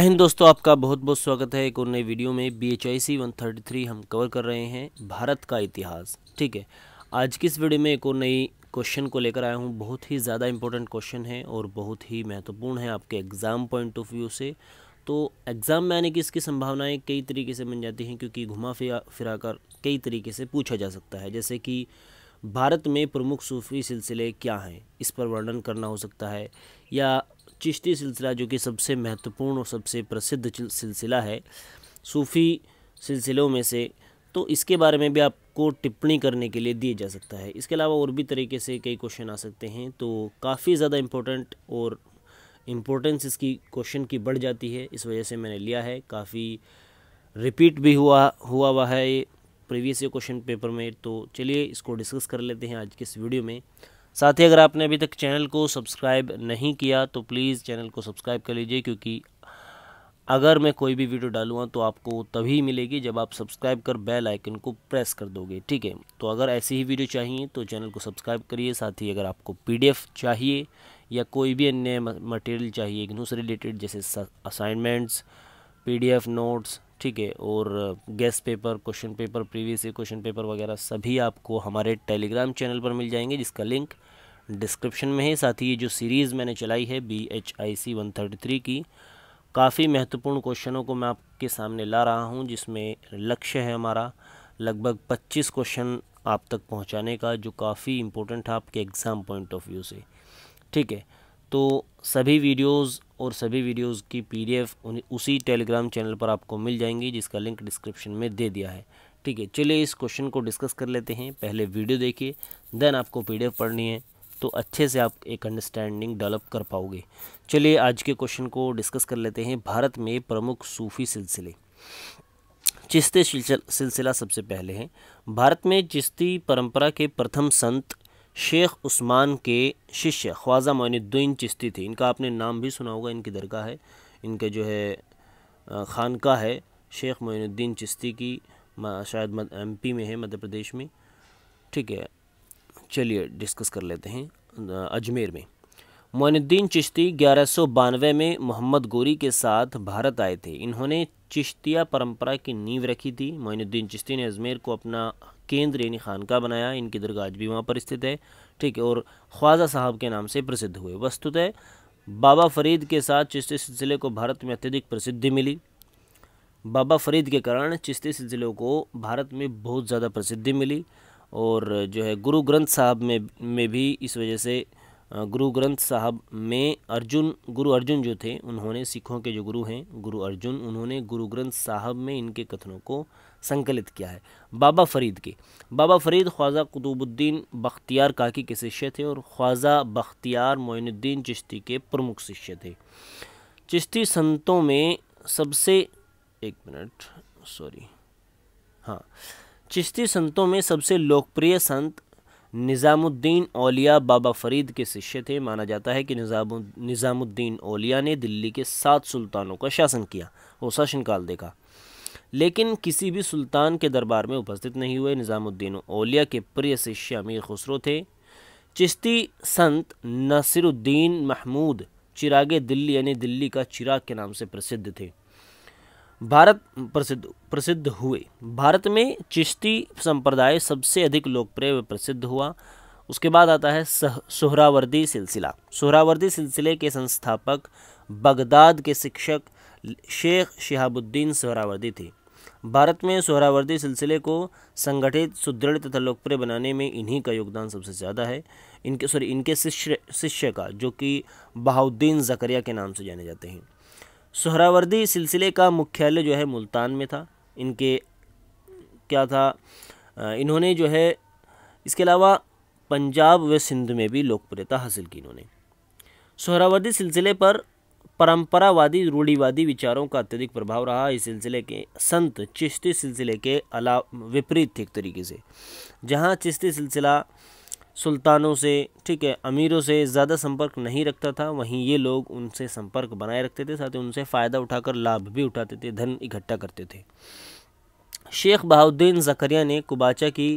हिंद दोस्तों आपका बहुत बहुत स्वागत है एक और नई वीडियो में B H I C one thirty three हम कवर कर रहे हैं भारत का इतिहास ठीक है आज की इस वीडियो में एक और नई क्वेश्चन को लेकर आया हूँ बहुत ही ज़्यादा इंपॉर्टेंट क्वेश्चन है और बहुत ही महत्वपूर्ण है आपके एग्ज़ाम पॉइंट ऑफ व्यू से तो एग्ज़ाम में आने की इसकी संभावनाएँ कई तरीके से बन जाती हैं क्योंकि घुमा फिरा फिरा कर कई तरीके से पूछा जा सकता है जैसे कि भारत में प्रमुख सूफी सिलसिले क्या हैं इस पर वर्णन करना हो सकता है या चिश्ती सिलसिला जो कि सबसे महत्वपूर्ण और सबसे प्रसिद्ध सिलसिला है सूफ़ी सिलसिलों में से तो इसके बारे में भी आपको टिप्पणी करने के लिए दिए जा सकता है इसके अलावा और भी तरीके से कई क्वेश्चन आ सकते हैं तो काफ़ी ज़्यादा इम्पोर्टेंट और इम्पोर्टेंस इसकी क्वेश्चन की बढ़ जाती है इस वजह से मैंने लिया है काफ़ी रिपीट भी हुआ हुआ हुआ है प्रीवियस क्वेश्चन पेपर में तो चलिए इसको डिस्कस कर लेते हैं आज के इस वीडियो में साथ ही अगर आपने अभी तक चैनल को सब्सक्राइब नहीं किया तो प्लीज़ चैनल को सब्सक्राइब कर लीजिए क्योंकि अगर मैं कोई भी वीडियो डालूँगा तो आपको तभी मिलेगी जब आप सब्सक्राइब कर बेल आइकन को प्रेस कर दोगे ठीक है तो अगर ऐसी ही वीडियो चाहिए तो चैनल को सब्सक्राइब करिए साथ ही अगर आपको पीडीएफ चाहिए या कोई भी अन्य मटेरियल चाहिए इग्नू रिलेटेड जैसे असाइनमेंट्स पीडीएफ नोट्स ठीक है और guess paper question paper previous question paper वगैरह सभी आपको हमारे टेलीग्राम चैनल पर मिल जाएंगे जिसका लिंक डिस्क्रिप्शन में है साथ ही ये जो सीरीज़ मैंने चलाई है B H I C one thirty three की काफ़ी महत्वपूर्ण क्वेश्चनों को मैं आपके सामने ला रहा हूँ जिसमें लक्ष्य है हमारा लगभग पच्चीस क्वेश्चन आप तक पहुँचाने का जो काफ़ी इम्पोर्टेंट है आपके एग्ज़ाम पॉइंट ऑफ व्यू से ठीक है तो सभी वीडियोज़ और सभी वीडियोस की पीडीएफ उसी टेलीग्राम चैनल पर आपको मिल जाएंगी जिसका लिंक डिस्क्रिप्शन में दे दिया है ठीक है चलिए इस क्वेश्चन को डिस्कस कर लेते हैं पहले वीडियो देखिए देन आपको पीडीएफ पढ़नी है तो अच्छे से आप एक अंडरस्टैंडिंग डेवलप कर पाओगे चलिए आज के क्वेश्चन को डिस्कस कर लेते हैं भारत में प्रमुख सूफ़ी सिलसिले चिश्ते सिलसिला सबसे पहले हैं भारत में चिश्ती परंपरा के प्रथम संत शेख उस्मान के शिष्य ख्वाजा मोनुद्दीन चिश्ती थे इनका आपने नाम भी सुना होगा इनकी दरगाह है इनके जो है खानका है शेख मोनुद्दीन चिश्ती की शायद एम पी में है मध्य प्रदेश में ठीक है चलिए डिस्कस कर लेते हैं अजमेर में मोनुद्दीन चिश्ती ग्यारह में मोहम्मद गोरी के साथ भारत आए थे इन्होंने चिश्तिया परंपरा की नींव रखी थी मोनुद्दीन चिश्ती ने अजमेर को अपना केंद्र यानी खानका बनाया इनकी दरगाह आज भी वहाँ पर स्थित है ठीक है और ख्वाजा साहब के नाम से प्रसिद्ध हुए वस्तुतः बाबा फरीद के साथ चिश्ती सिलसिले को भारत में अत्यधिक प्रसिद्धि मिली बाबा फरीद के कारण चिश्ती सिलसिले को भारत में बहुत ज़्यादा प्रसिद्धि मिली और जो है गुरु ग्रंथ साहब में में भी इस वजह से गुरु ग्रंथ साहब में अर्जुन गुरु अर्जुन जो थे उन्होंने सिखों के जो गुरु हैं गुरु अर्जुन उन्होंने गुरु ग्रंथ साहब में इनके कथनों को संकलित किया है बाबा फरीद के बाबा फरीद ख्वाजा कुतुबुद्दीन बख्तियार काकी के शिष्य थे और ख्वाजा बख्तियार मोइनुद्दीन चिश्ती के प्रमुख शिष्य थे चिश्ती संतों में सबसे एक मिनट सॉरी हाँ चिश्ती संतों में सबसे लोकप्रिय संत निज़ामुद्दीन ओलिया बाबा फरीद के शिष्य थे माना जाता है कि निज़ामुद्दीन ओलिया ने दिल्ली के सात सुल्तानों का शासन किया और शासनकाल देखा लेकिन किसी भी सुल्तान के दरबार में उपस्थित नहीं हुए निज़ामुद्दीन ओलिया के प्रिय शिष्य अमीर खुसरो थे चिश्ती संत नसरुद्दीन महमूद चिरागे दिल्ली यानी दिल्ली का चिराग के नाम से प्रसिद्ध थे भारत प्रसिद्ध प्रसिद्ध हुए भारत में चिश्ती संप्रदाय सबसे अधिक लोकप्रिय व प्रसिद्ध हुआ उसके बाद आता है सुहरावर्दी सिलसिला सुहरावर्दी सिलसिले के संस्थापक बगदाद के शिक्षक शेख शिहाबुद्दीन सुहरावर्दी थे भारत में सुहरावर्दी सिलसिले को संगठित सुदृढ़ तथा लोकप्रिय बनाने में इन्हीं का योगदान सबसे ज़्यादा है इनके सॉरी इनके शिष्य शिष्य का जो कि बहाउद्दीन जकरिया के नाम से जाने जाते हैं सुहरावर्दी सिलसिले का मुख्यालय जो है मुल्तान में था इनके क्या था इन्होंने जो है इसके अलावा पंजाब व सिंध में भी लोकप्रियता हासिल की इन्होंने सुहरावर्दी सिलसिले पर परंपरावादी रूढ़ीवादी विचारों का अत्यधिक प्रभाव रहा इस सिलसिले के संत चिश्ती सिलसिले के अला विपरीत थे एक तरीके से जहाँ चिश्ती सिलसिला सुल्तानों से ठीक है अमीरों से ज़्यादा संपर्क नहीं रखता था वहीं ये लोग उनसे संपर्क बनाए रखते थे साथ ही उनसे फ़ायदा उठाकर लाभ भी उठाते थे धन इकट्ठा करते थे शेख बहाउद्दीन जकरिया ने कुबाचा की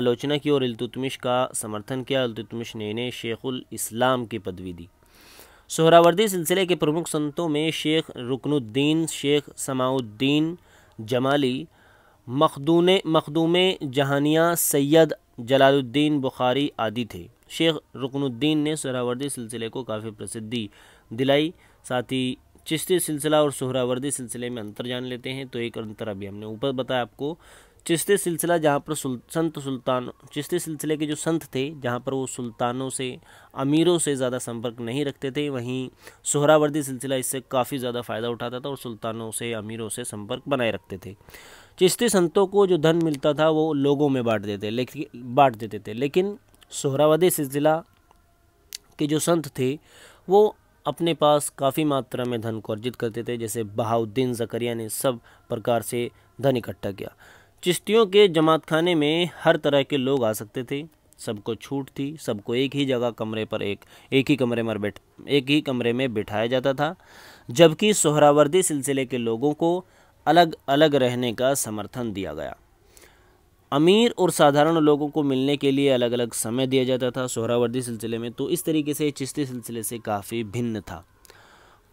आलोचना की और अल्तुतमिश का समर्थन किया अलतुतमिश ने इन्हें शेखुल इस्लाम की पदवी दी सोहरावर्दी सिलसिले के प्रमुख संतों में शेख रुकनुद्दीन शेख समाउद्दीन जमाली मखदून मखदूम जहानिया सैयद जलालुद्दीन बुखारी आदि थे शेख रुकनुद्दीन ने सहरावर्दी सिलसिले को काफ़ी प्रसिद्धि दिलाई साथ ही चिश्ती सिलसिला और सहरावर्दी सिलसिले में अंतर जान लेते हैं तो एक अंतर अभी हमने ऊपर बताया आपको चिश्ती सिलसिला जहाँ पर सुल, संत सुल्तान चिश्ती सिलसिले के जो संत थे जहाँ पर वो सुल्तानों से अमीरों से ज़्यादा संपर्क नहीं रखते थे वहीं सहरावर्दी सिलसिला इससे काफ़ी ज़्यादा फ़ायदा उठाता था और सुल्तानों से अमीरों से संपर्क बनाए रखते थे चिश्ती संतों को जो धन मिलता था वो लोगों में बांट देते लेकिन बांट देते थे लेकिन सोहरावदी सिलसिला के जो संत थे वो अपने पास काफ़ी मात्रा में धन को अर्जित करते थे जैसे बहाउद्दीन जकरिया ने सब प्रकार से धन इकट्ठा किया चिश्तियों के जमात खाने में हर तरह के लोग आ सकते थे सबको छूट थी सबको एक ही जगह कमरे पर एक एक ही कमरे में बैठ एक ही कमरे में बिठाया जाता था जबकि सोहरावर्दी सिलसिले के लोगों को अलग अलग रहने का समर्थन दिया गया अमीर और साधारण लोगों को मिलने के लिए अलग अलग समय दिया जाता था सोहरावर्दी सिलसिले में तो इस तरीके से चिश्ती सिलसिले से काफ़ी भिन्न था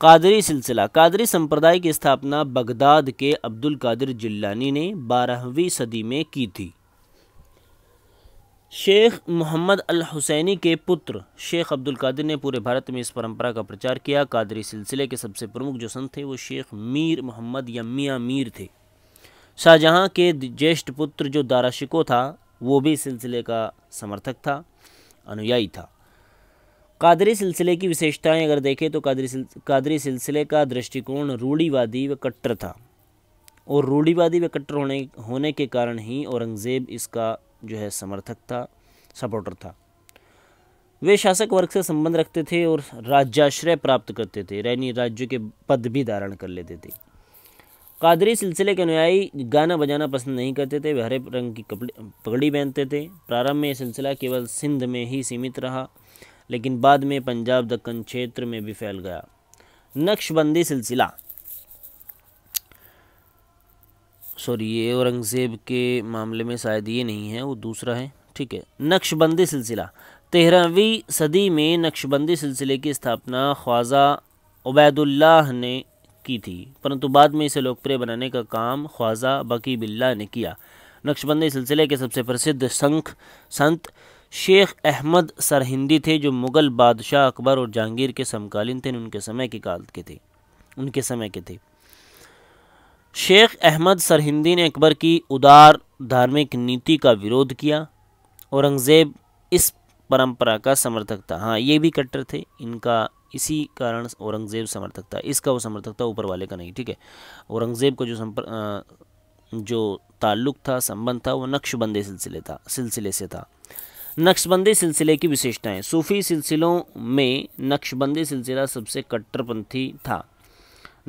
कादरी सिलसिला कादरी संप्रदाय की स्थापना बगदाद के अब्दुल कादिर जिल्लानी ने बारहवीं सदी में की थी शेख मोहम्मद अल हुसैनी के पुत्र शेख अब्दुल कादिर ने पूरे भारत में इस परंपरा का प्रचार किया कादरी सिलसिले के सबसे प्रमुख जो संत थे वो शेख मीर मोहम्मद या मियाँ मीर थे शाहजहाँ के ज्येष्ठ पुत्र जो दारा शिको था वो भी सिलसिले का समर्थक था अनुयायी था कादरी सिलसिले की विशेषताएं अगर देखें तो कादरी सिल, कादरी सिलसिले का दृष्टिकोण रूढ़ीवादी व कट्टर था और रूढ़ीवादी व कट्टर होने होने के कारण ही औरंगज़ेब इसका जो है समर्थक था सपोर्टर था वे शासक वर्ग से संबंध रखते थे और राज्याश्रय प्राप्त करते थे रैनी राज्य के पद भी धारण कर लेते थे कादरी सिलसिले के अनुयायी गाना बजाना पसंद नहीं करते थे वे हरे रंग की कपड़े पगड़ी पहनते थे प्रारंभ में यह सिलसिला केवल सिंध में ही सीमित रहा लेकिन बाद में पंजाब दक्कन क्षेत्र में भी फैल गया नक्शबंदी सिलसिला सॉरी ये औरंगज़ेब के मामले में शायद ये नहीं है वो दूसरा है ठीक है नक्शबंदी सिलसिला तेरहवीं सदी में नक्शबंदी सिलसिले की स्थापना ख्वाजा उबैदुल्लाह ने की थी परंतु बाद में इसे लोकप्रिय बनाने का काम ख्वाजा बकी बिल्ला ने किया नक्शबंदी सिलसिले के सबसे प्रसिद्ध संख संत शेख अहमद सरहिंदी थे जो मुग़ल बादशाह अकबर और जहांगीर के समकालीन थे उनके समय के काल के थे उनके समय के थे शेख अहमद सरहिंदी ने अकबर की उदार धार्मिक नीति का विरोध किया औरंगज़ेब इस परंपरा का समर्थक था हाँ ये भी कट्टर थे इनका इसी कारण औरंगज़ेब समर्थक था इसका वो समर्थक था ऊपर वाले का नहीं ठीक है औरंगज़ेब का जो संपर जो ताल्लुक़ था संबंध था वो नक्शबंदी सिलसिले था सिलसिले से था नक्शबंदी सिलसिले की विशेषताएं सूफ़ी सिलसिलों में नक्शबंदी सिलसिला सबसे कट्टरपंथी था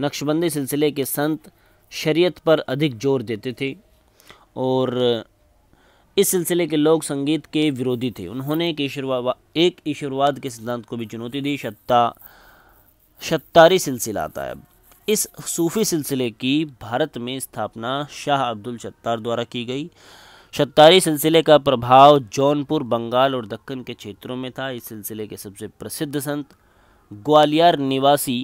नक्शबंदी सिलसिले के संत शरीयत पर अधिक जोर देते थे और इस सिलसिले के लोग संगीत के विरोधी थे उन्होंने एक ईश्वरवा एक ईश्वरवाद के सिद्धांत को भी चुनौती दी शत्ता शत्तारी सिलसिला आता है इस सूफ़ी सिलसिले की भारत में स्थापना शाह अब्दुल शत्तार द्वारा की गई शत्तारी सिलसिले का प्रभाव जौनपुर बंगाल और दक्कन के क्षेत्रों में था इस सिलसिले के सबसे प्रसिद्ध संत ग्वालियर निवासी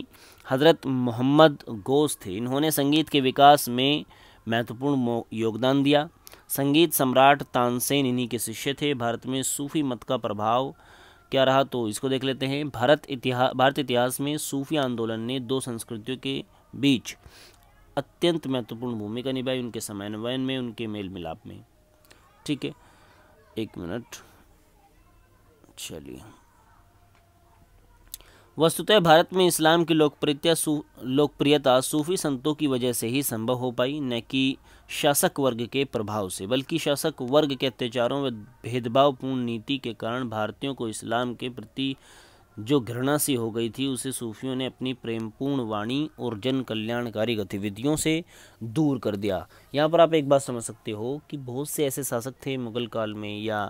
हज़रत मोहम्मद गोस थे इन्होंने संगीत के विकास में महत्वपूर्ण योगदान दिया संगीत सम्राट तानसेन इन्हीं के शिष्य थे भारत में सूफी मत का प्रभाव क्या रहा तो इसको देख लेते हैं भारत इतिहास भारत इतिहास में सूफी आंदोलन ने दो संस्कृतियों के बीच अत्यंत महत्वपूर्ण भूमिका निभाई उनके समन्वयन में उनके मेल मिलाप में ठीक है एक मिनट चलिए वस्तुतः भारत में इस्लाम की लोकप्रियता सू, लोकप्रियता सूफी संतों की वजह से ही संभव हो पाई न कि शासक वर्ग के प्रभाव से बल्कि शासक वर्ग के अत्याचारों व भेदभावपूर्ण नीति के कारण भारतीयों को इस्लाम के प्रति जो घृणा सी हो गई थी उसे सूफियों ने अपनी प्रेमपूर्ण वाणी और जन कल्याणकारी गतिविधियों से दूर कर दिया यहाँ पर आप एक बात समझ सकते हो कि बहुत से ऐसे शासक थे मुगल काल में या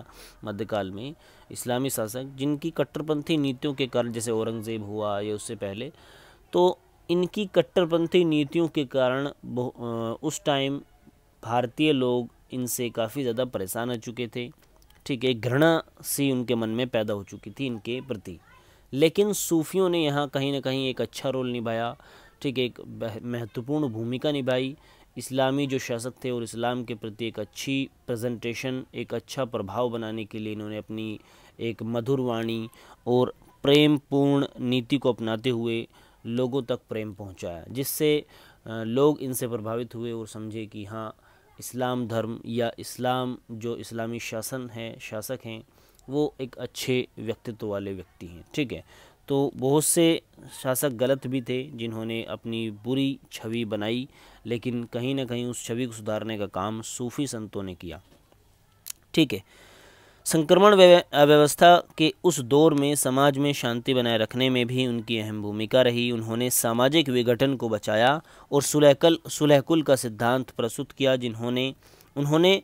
मध्यकाल में इस्लामी शासक जिनकी कट्टरपंथी नीतियों के कारण जैसे औरंगज़ेब हुआ या उससे पहले तो इनकी कट्टरपंथी नीतियों के कारण उस टाइम भारतीय लोग इनसे काफ़ी ज़्यादा परेशान हो चुके थे ठीक है घृणा सी उनके मन में पैदा हो चुकी थी इनके प्रति लेकिन सूफियों ने यहाँ कहीं ना कहीं एक अच्छा रोल निभाया ठीक एक महत्वपूर्ण भूमिका निभाई इस्लामी जो शासक थे और इस्लाम के प्रति एक अच्छी प्रेजेंटेशन एक अच्छा प्रभाव बनाने के लिए इन्होंने अपनी एक मधुर वाणी और प्रेम पूर्ण नीति को अपनाते हुए लोगों तक प्रेम पहुंचाया जिससे लोग इनसे प्रभावित हुए और समझे कि हाँ इस्लाम धर्म या इस्लाम जो इस्लामी शासन है शासक हैं वो एक अच्छे व्यक्तित्व वाले व्यक्ति हैं ठीक है तो बहुत से शासक गलत भी थे जिन्होंने अपनी बुरी छवि बनाई लेकिन कहीं ना कहीं उस छवि को सुधारने का काम सूफी संतों ने किया ठीक है संक्रमण अव्यवस्था के उस दौर में समाज में शांति बनाए रखने में भी उनकी अहम भूमिका रही उन्होंने सामाजिक विघटन को बचाया और सुलहकल सुलहकुल का सिद्धांत प्रस्तुत किया जिन्होंने उन्होंने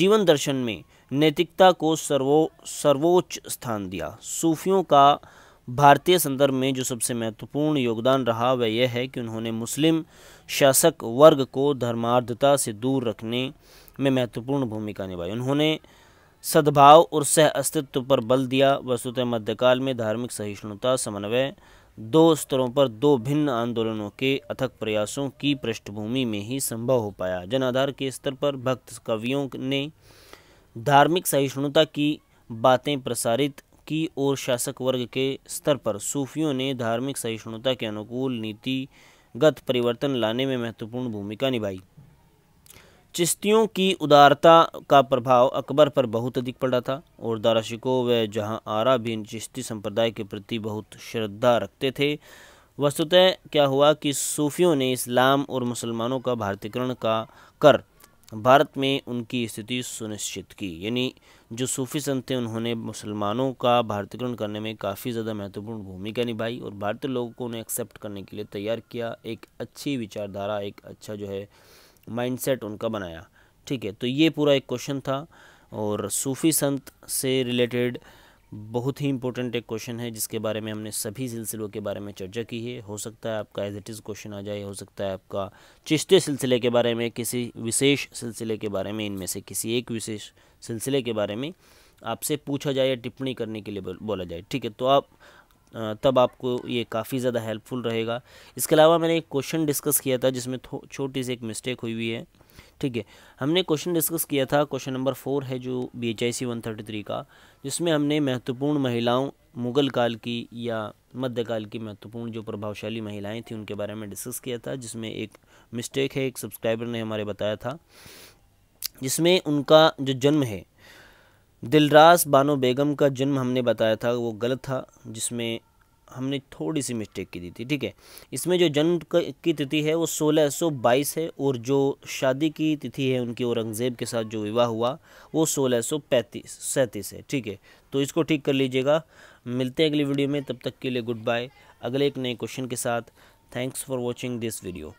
जीवन दर्शन में नैतिकता को सर्वो सर्वोच्च स्थान दिया सूफियों का भारतीय संदर्भ में जो सबसे महत्वपूर्ण योगदान रहा वह यह है कि उन्होंने मुस्लिम शासक वर्ग को धर्मार्धता से दूर रखने में महत्वपूर्ण भूमिका निभाई उन्होंने सद्भाव और सह अस्तित्व पर बल दिया वस्तुतः मध्यकाल में धार्मिक सहिष्णुता समन्वय दो स्तरों पर दो भिन्न आंदोलनों के अथक प्रयासों की पृष्ठभूमि में ही संभव हो पाया जनाधार के स्तर पर भक्त कवियों ने धार्मिक सहिष्णुता की बातें प्रसारित की और शासक वर्ग के स्तर पर सूफियों ने धार्मिक सहिष्णुता के अनुकूल नीतिगत परिवर्तन लाने में महत्वपूर्ण भूमिका निभाई चिश्तियों की उदारता का प्रभाव अकबर पर बहुत अधिक पड़ा था और दारा शिको व जहाँ आरा भी इन चिश्ती संप्रदाय के प्रति बहुत श्रद्धा रखते थे वस्तुतः क्या हुआ कि सूफियों ने इस्लाम और मुसलमानों का भारतीकरण का कर भारत में उनकी स्थिति सुनिश्चित की यानी जो सूफी संत थे उन्होंने मुसलमानों का भारतीकरण करने में काफ़ी ज़्यादा महत्वपूर्ण भूमिका निभाई और भारतीय लोगों को उन्हें एक्सेप्ट करने के लिए तैयार किया एक अच्छी विचारधारा एक अच्छा जो है माइंडसेट उनका बनाया ठीक है तो ये पूरा एक क्वेश्चन था और सूफ़ी संत से रिलेटेड बहुत ही इंपॉर्टेंट एक क्वेश्चन है जिसके बारे में हमने सभी सिलसिलों के बारे में चर्चा की है हो सकता है आपका एज इट इज़ क्वेश्चन आ जाए हो सकता है आपका चिश्ते सिलसिले के बारे में किसी विशेष सिलसिले के बारे में इनमें से किसी एक विशेष सिलसिले के बारे में आपसे पूछा जाए या टिप्पणी करने के लिए बोला जाए ठीक है तो आप तब आपको ये काफ़ी ज़्यादा हेल्पफुल रहेगा इसके अलावा मैंने एक क्वेश्चन डिस्कस किया था जिसमें छोटी सी एक मिस्टेक हुई हुई है ठीक है हमने क्वेश्चन डिस्कस किया था क्वेश्चन नंबर फोर है जो B H I C one thirty three का जिसमें हमने महत्वपूर्ण महिलाओं मुग़ल काल की या मध्यकाल की महत्वपूर्ण जो प्रभावशाली महिलाएं थी उनके बारे में डिस्कस किया था जिसमें एक मिस्टेक है एक सब्सक्राइबर ने हमारे बताया था जिसमें उनका जो जन्म है दिलरास बानो बेगम का जन्म हमने बताया था वो गलत था जिसमें हमने थोड़ी सी मिस्टेक की दी थी ठीक है इसमें जो जन्म की तिथि है वो सोलह सौ बाईस है और जो शादी की तिथि है उनकी औरंगज़ेब के साथ जो विवाह हुआ वो सोलह सौ पैंतीस सैंतीस है ठीक है तो इसको ठीक कर लीजिएगा मिलते हैं अगली वीडियो में तब तक के लिए गुड बाय अगले एक नए क्वेश्चन के साथ thanks for watching this video